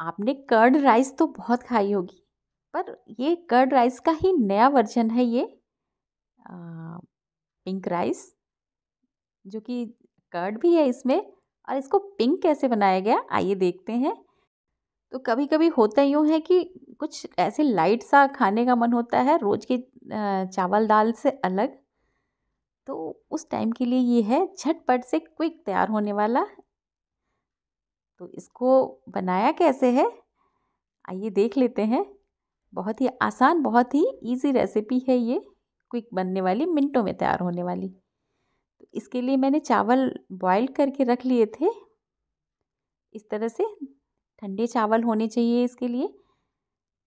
आपने curd rice तो बहुत खाई होगी पर ये कर्ड राइस का ही नया वर्जन है ये पिंक राइस जो कि कर्ड भी है इसमें और इसको पिंक कैसे बनाया गया आइए देखते हैं तो कभी कभी होता यूँ है कि कुछ ऐसे लाइट सा खाने का मन होता है रोज़ के चावल दाल से अलग तो उस टाइम के लिए ये है झटपट से क्विक तैयार होने वाला तो इसको बनाया कैसे है आइए देख लेते हैं बहुत ही आसान बहुत ही इजी रेसिपी है ये क्विक बनने वाली मिनटों में तैयार होने वाली तो इसके लिए मैंने चावल बॉईल करके रख लिए थे इस तरह से ठंडे चावल होने चाहिए इसके लिए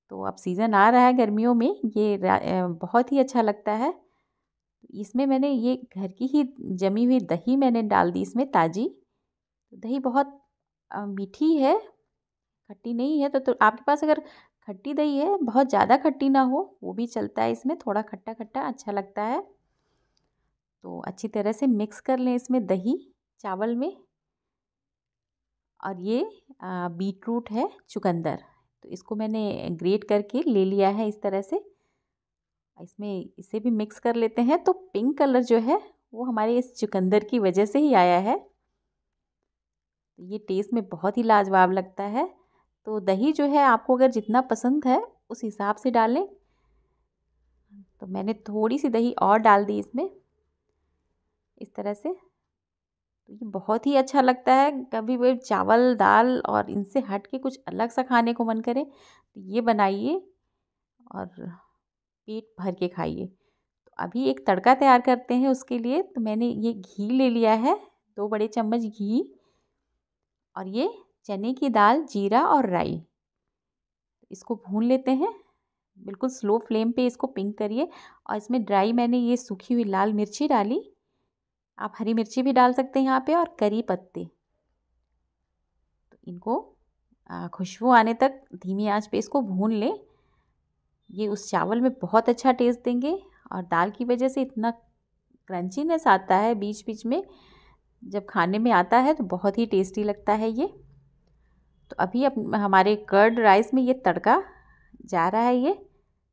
तो अब सीज़न आ रहा है गर्मियों में ये बहुत ही अच्छा लगता है इसमें मैंने ये घर की ही जमी हुई दही मैंने डाल दी इसमें ताज़ी दही बहुत मीठी है खट्टी नहीं है तो, तो आपके पास अगर खट्टी दही है बहुत ज़्यादा खट्टी ना हो वो भी चलता है इसमें थोड़ा खट्टा खट्टा अच्छा लगता है तो अच्छी तरह से मिक्स कर लें इसमें दही चावल में और ये बीट रूट है चुकंदर तो इसको मैंने ग्रेट करके ले लिया है इस तरह से इसमें इसे भी मिक्स कर लेते हैं तो पिंक कलर जो है वो हमारे इस चुकंदर की वजह से ही आया है ये टेस्ट में बहुत ही लाजवाब लगता है तो दही जो है आपको अगर जितना पसंद है उस हिसाब से डालें तो मैंने थोड़ी सी दही और डाल दी इसमें इस तरह से तो ये बहुत ही अच्छा लगता है कभी वे चावल दाल और इनसे हट के कुछ अलग सा खाने को मन करे तो ये बनाइए और पेट भर के खाइए तो अभी एक तड़का तैयार करते हैं उसके लिए तो मैंने ये घी ले लिया है दो बड़े चम्मच घी और ये चने की दाल जीरा और राई इसको भून लेते हैं बिल्कुल स्लो फ्लेम पे इसको पिंक करिए और इसमें ड्राई मैंने ये सूखी हुई लाल मिर्ची डाली आप हरी मिर्ची भी डाल सकते हैं यहाँ पे और करी पत्ते तो इनको खुशबू आने तक धीमी आंच पे इसको भून लें ये उस चावल में बहुत अच्छा टेस्ट देंगे और दाल की वजह से इतना क्रंचीनेस आता है बीच बीच में जब खाने में आता है तो बहुत ही टेस्टी लगता है ये तो अभी अब हमारे कर्ड राइस में ये तड़का जा रहा है ये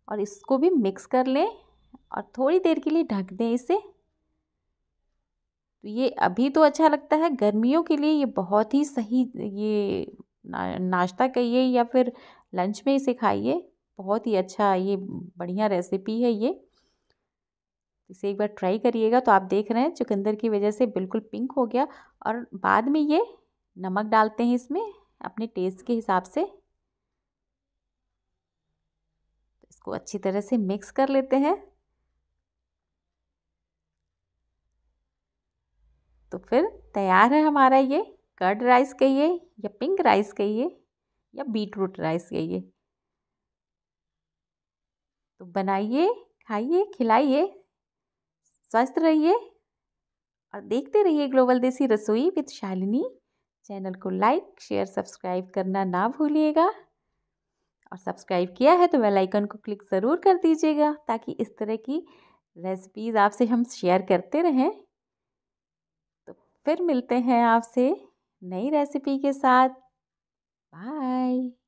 और इसको भी मिक्स कर लें और थोड़ी देर के लिए ढक दें इसे तो ये अभी तो अच्छा लगता है गर्मियों के लिए ये बहुत ही सही ये ना, नाश्ता कहिए या फिर लंच में इसे खाइए बहुत ही अच्छा ये बढ़िया रेसिपी है ये इसे एक बार ट्राई करिएगा तो आप देख रहे हैं चुकंदर की वजह से बिल्कुल पिंक हो गया और बाद में ये नमक डालते हैं इसमें अपने टेस्ट के हिसाब से इसको अच्छी तरह से मिक्स कर लेते हैं तो फिर तैयार है हमारा ये कर्ड राइस कहिए या पिंक राइस कहिए या बीट रूट राइस कहिए तो बनाइए खाइए खिलाइए स्वस्थ रहिए और देखते रहिए global Desi Rasoi with Shalini channel को लाइक शेयर सब्सक्राइब करना ना भूलिएगा और सब्सक्राइब किया है तो बेल आइकन को क्लिक ज़रूर कर दीजिएगा ताकि इस तरह की रेसिपीज़ आपसे हम शेयर करते रहें तो फिर मिलते हैं आपसे नई रेसिपी के साथ बाय